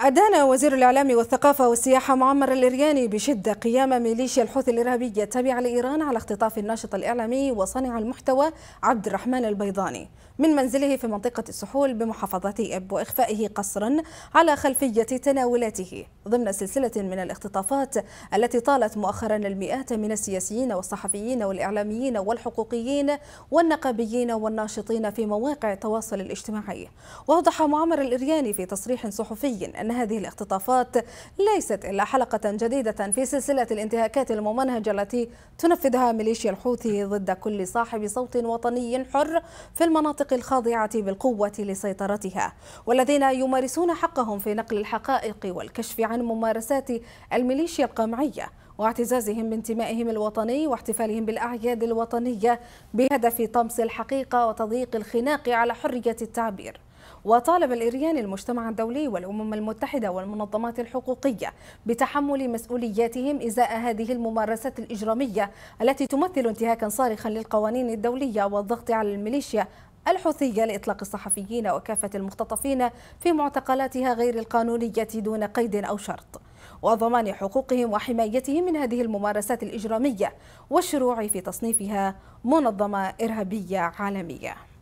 أدان وزير الإعلام والثقافة والسياحة معمر الإرياني بشدة قيام ميليشيا الحوثي الإرهابية التابعة لإيران على اختطاف الناشط الإعلامي وصانع المحتوى عبد الرحمن البيضاني من منزله في منطقة السحول بمحافظة إب وإخفائه قسرا على خلفية تناولاته ضمن سلسلة من الاختطافات التي طالت مؤخرا المئات من السياسيين والصحفيين والإعلاميين والحقوقيين والنقابيين والناشطين في مواقع التواصل الاجتماعي وأوضح معمر الإرياني في تصريح صحفي أن أن هذه الاختطافات ليست إلا حلقة جديدة في سلسلة الانتهاكات الممنهجة التي تنفذها ميليشيا الحوثي ضد كل صاحب صوت وطني حر في المناطق الخاضعة بالقوة لسيطرتها والذين يمارسون حقهم في نقل الحقائق والكشف عن ممارسات الميليشيا القمعية واعتزازهم بانتمائهم الوطني واحتفالهم بالأعياد الوطنية بهدف طمس الحقيقة وتضييق الخناق على حرية التعبير وطالب الإريان المجتمع الدولي والأمم المتحدة والمنظمات الحقوقية بتحمل مسؤولياتهم إزاء هذه الممارسات الإجرامية التي تمثل انتهاكا صارخا للقوانين الدولية والضغط على الميليشيا الحوثية لإطلاق الصحفيين وكافة المختطفين في معتقلاتها غير القانونية دون قيد أو شرط وضمان حقوقهم وحمايتهم من هذه الممارسات الإجرامية والشروع في تصنيفها منظمة إرهابية عالمية